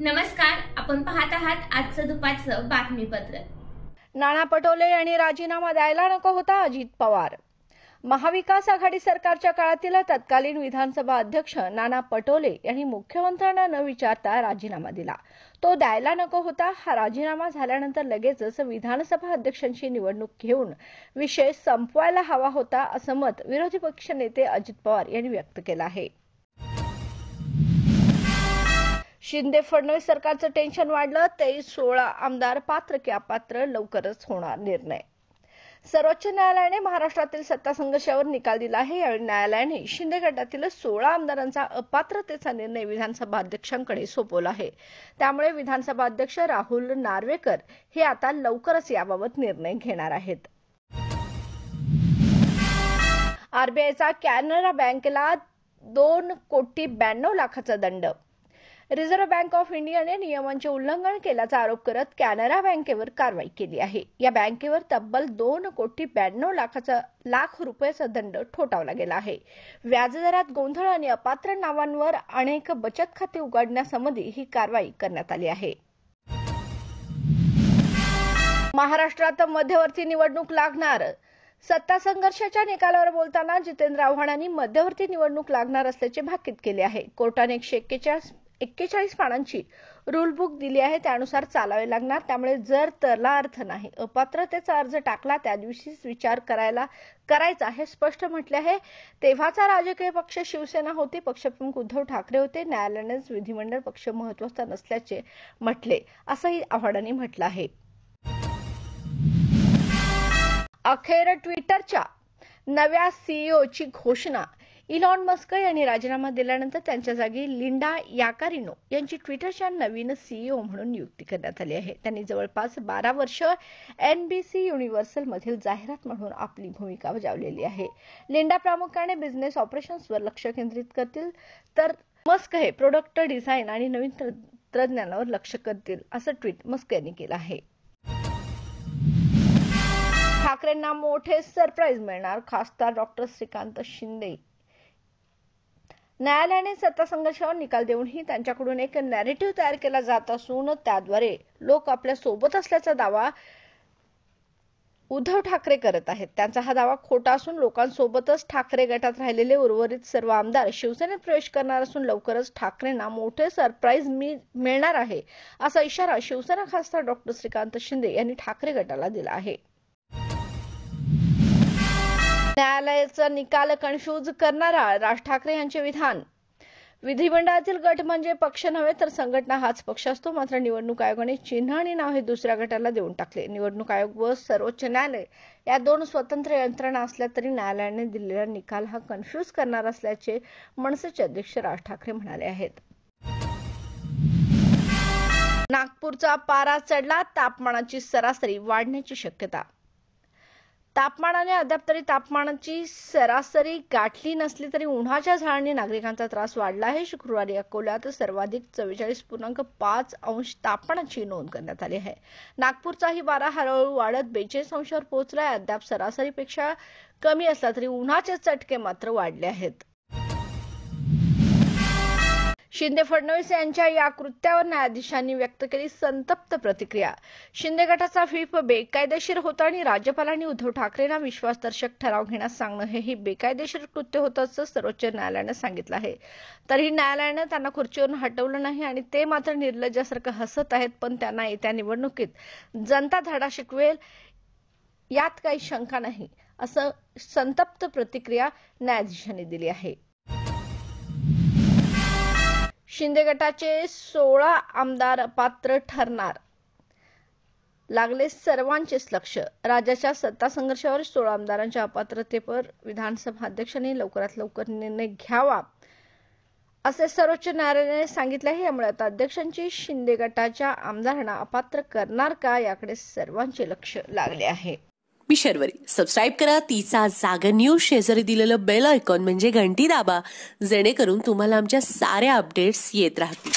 नमस्कार आपण पाहत आहात आजचं दुपारचं बातमीपत्र नाना पटोले यांनी राजीनामा द्यायला नको होता अजित पवार महाविकास आघाडी सरकारच्या काळातील तत्कालीन विधानसभा अध्यक्ष नाना पटोले यांनी मुख्यमंत्र्यांना न विचारता राजीनामा दिला तो द्यायला नको होता हा राजीनामा झाल्यानंतर लगेचच विधानसभा अध्यक्षांची निवडणूक घेऊन विषय संपवायला हवा होता असं मत विरोधी पक्षनेते अजित पवार यांनी व्यक्त केलं आहे शिंदे फडणवीस सरकारचं टेन्शन वाढलं ते सोळा आमदार पात्र की अपात्र लवकरच होणार निर्णय सर्वोच्च न्यायालयाने महाराष्ट्रातील सत्ता संघर्षावर निकाल दिला आहे यावेळी न्यायालयाने शिंदे गटातील सोळा आमदारांचा अपात्रतेचा निर्णय विधानसभा अध्यक्षांकडे सोपवला आहे त्यामुळे विधानसभा अध्यक्ष राहुल नार्वेकर हे आता लवकरच याबाबत निर्णय घेणार आहेत आरबीआयचा कॅनरा बँकेला दोन कोटी ब्याण्णव लाखाचा दंड रिझर्व्ह बँक ऑफ इंडियाने नियमांचे उल्लंघन केल्याचा आरोप करत कॅनरा बँकेवर कारवाई केली आहे या बँकेवर तब्बल दोन कोटी ब्याण्णव लाखाचा लाख रुपयाचा दंड ठोठावला गेला आहे व्याजदरात गोंधळ आणि अपात्र नावांवर अनेक बचत खाते उघडण्यासंबंधी ही कारवाई करण्यात आली आहे महाराष्ट्रात मध्यवर्ती निवडणूक लागणार सत्ता संघर्षाच्या निकालावर बोलताना जितेंद्र आव्हाडांनी मध्यवर्ती निवडणूक लागणार असल्याचे भाकीत केले आहे कोर्टाने शेकेच्या एक्केचाळीस पानांची रूलबुक दिली आहे त्यानुसार चालावे लागणार त्यामुळे जर त्याला अर्थ नाही अपात्रतेचा अर्ज टाकला त्या दिवशी विचार करायला करायचा हे स्पष्ट म्हटले आहे तेव्हाचा राजकीय पक्ष शिवसेना होती पक्षप्रमुख उद्धव ठाकरे होते न्यायालयाने विधिमंडळ पक्ष महत्वाचा नसल्याचे म्हटले असंही आव्हाडांनी म्हटलं आहे अखेर ट्विटरच्या नव्या सीईओची e घोषणा इलॉन मस्क यांनी राजीनामा दिल्यानंतर त्यांच्या जागी लिंडा याकारिनो यांची ट्विटरच्या नवीन सीईओ e म्हणून नियुक्ती करण्यात आली आहे त्यांनी जवळपास बारा वर्ष एनबीसी मधील जाहिरात म्हणून आपली भूमिका बजावलेली आहे लिंडा प्रामुख्याने बिझनेस ऑपरेशन्सवर लक्ष केंद्रित करतील तर मस्क हे प्रोडक्ट डिझाईन आणि नवीन तंत्रज्ञानावर लक्ष करतील असं ट्विट मस्क यांनी केलं आहे ठाकरेंना मोठे सरप्राईज मिळणार खासदार डॉक्टर श्रीकांत शिंदे न्यायालयाने संघर्षावर निकाल देऊनही त्यांच्याकडून एक नॅरेटिव्ह तयार केला जात असून त्याद्वारे लोक आपल्या सोबत असल्याचा दावा उद्धव ठाकरे करत आहेत त्यांचा हा दावा खोटा असून लोकांसोबतच ठाकरे गटात राहिलेले उर्वरित सर्व आमदार शिवसेनेत प्रवेश करणार असून लवकरच ठाकरेंना मोठे सरप्राईज मिळणार आहे असा इशारा शिवसेना खासदार डॉक्टर श्रीकांत शिंदे यांनी ठाकरे गटाला दिला आहे न्यायालयाचा निकाल कन्फ्यूज करणारा राज ठाकरे यांचे विधान विधिमंडळातील गट म्हणजे पक्ष नव्हे तर संघटना हाच पक्ष असतो मात्र निवडणूक आयोगाने चिन्ह आणि नाव हे दुसऱ्या गटाला देऊन टाकले निवडणूक आयोग व सर्वोच्च न्यायालय या दोन स्वतंत्र यंत्रणा असल्या तरी न्यायालयाने दिलेला निकाल हा कन्फ्यूज करणार असल्याचे मनसेचे अध्यक्ष राज ठाकरे म्हणाले आहेत नागपूरचा पारा चढला तापमानाची सरासरी वाढण्याची शक्यता तापमानाने अद्याप तरी तापमानाची सरासरी गाठली नसली तरी उन्हाच्या झाडांनी नागरिकांचा त्रास वाढला आहे शुक्रवारी अकोल्यात सर्वाधिक चव्वेचाळीस पूर्णांक पाच अंश तापमानाची नोंद करण्यात आली आहे नागपूरचाही वारा हळूहळू वाढत बेचाळीस अंशावर पोहोचलाय अद्याप सरासरीपेक्षा कमी असला तरी उन्हाचे चटके मात्र वाढले आहेत शिंदे फडणवीस यांच्या या कृत्यावर न्यायाधीशांनी व्यक्त केली संतप्त प्रतिक्रिया शिंदे गटाचा व्हीप बेकायदेशीर होता आणि राज्यपालांनी उद्धव ठाकरेंना विश्वासदर्शक ठराव घेण्यास सांगणं हे ही बेकायदेशीर कृत्य होतं असं सर्वोच्च न्यायालयानं सांगितलं आहे तरीही न्यायालयानं त्यांना खुर्चीवरून हटवलं नाही आणि ते मात्र निर्लज्जासारखं हसत आहेत पण त्यांना येत्या निवडणुकीत जनता धडा शिकवेल यात काही शंका नाही असं संतप्त प्रतिक्रिया न्यायाधीशांनी दिली आहे शिंदे गटाचे सोळा आमदार पात्र ठरणार लागले सर्वांचेच लक्ष राज्याच्या सत्ता संघर्षावर सोळा आमदारांच्या अपात्रतेवर विधानसभा अध्यक्षांनी लवकरात लवकर निर्णय घ्यावा असे सर्वोच्च न्यायालयाने सांगितले आहे यामुळे आता अध्यक्षांची शिंदे गटाच्या आमदारांना अपात्र करणार का याकडे सर्वांचे लक्ष लागले आहे मी शर्वरी सबस्क्राईब करा तिचा जागर न्यूज शेजारी दिलेलं बेल ऐकॉन म्हणजे घंटी दाबा जेणेकरून तुम्हाला आमच्या साऱ्या अपडेट्स येत राहतील